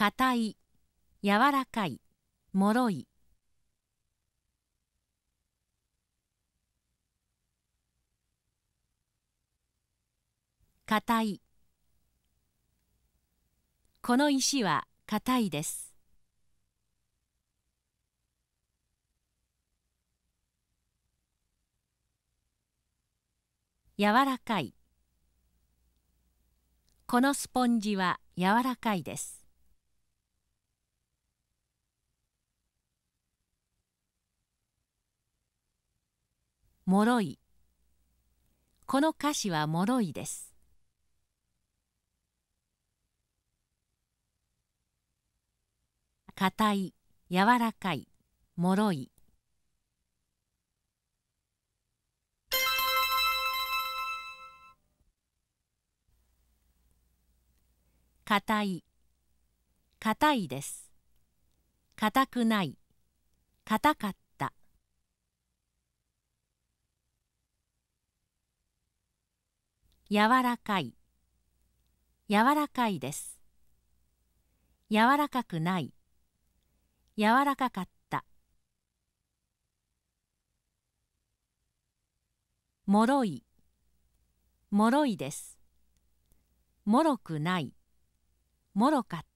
硬い柔らかい脆い硬いこの石は硬いです柔らかいこのスポンジは柔らかいです脆いこの歌詞は脆いです硬い柔らかい脆い硬い硬いです硬くない硬かった柔らかい柔らかいです柔らかくない柔らかかったもろいもろいですもろくないもろかった